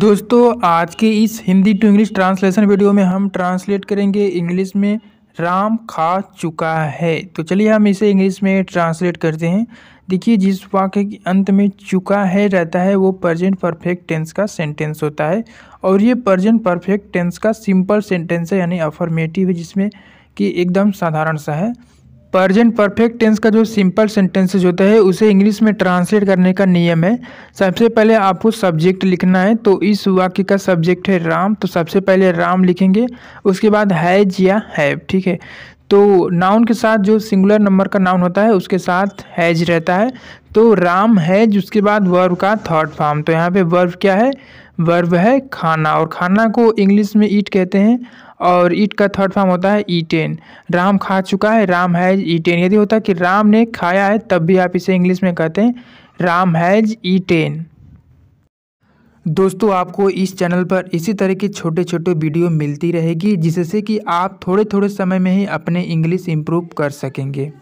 दोस्तों आज के इस Hindi to English translation video में हम ट्रांसलेट करेंगे इंग्लिश में राम खा चुका है तो चलिए हम इसे इंग्लिश में ट्रांसलेट करते हैं देखिए जिस वाक्य के अंत में चुका है रहता है वो प्रजेंट परफेक्ट टेंस का सेंटेंस होता है और ये प्रजेंट परफेक्ट टेंस का सिंपल सेंटेंस है यानी अफर्मेटिव है जिसमें कि एकदम साधारण सा है परजेंट परफेक्ट टेंस का जो सिंपल सेंटेंसेज होता है उसे इंग्लिश में ट्रांसलेट करने का नियम है सबसे पहले आपको सब्जेक्ट लिखना है तो इस वाक्य का सब्जेक्ट है राम तो सबसे पहले राम लिखेंगे उसके बाद हैज या हैव ठीक है तो नाउन के साथ जो सिंगुलर नंबर का नाउन होता है उसके साथ हैज रहता है तो राम हैज उसके बाद वर्व का थर्ड फॉर्म तो यहाँ पे वर्व क्या है वर्व है खाना और खाना को इंग्लिश में ईट कहते हैं और ईट का थर्ड फॉर्म होता है ईटेन राम खा चुका है राम हैज ईटेन यदि होता कि राम ने खाया है तब भी आप इसे इंग्लिश में कहते हैं राम हैज ईटेन दोस्तों आपको इस चैनल पर इसी तरह के छोटे छोटे वीडियो मिलती रहेगी जिससे कि आप थोड़े थोड़े समय में ही अपने इंग्लिश इम्प्रूव कर सकेंगे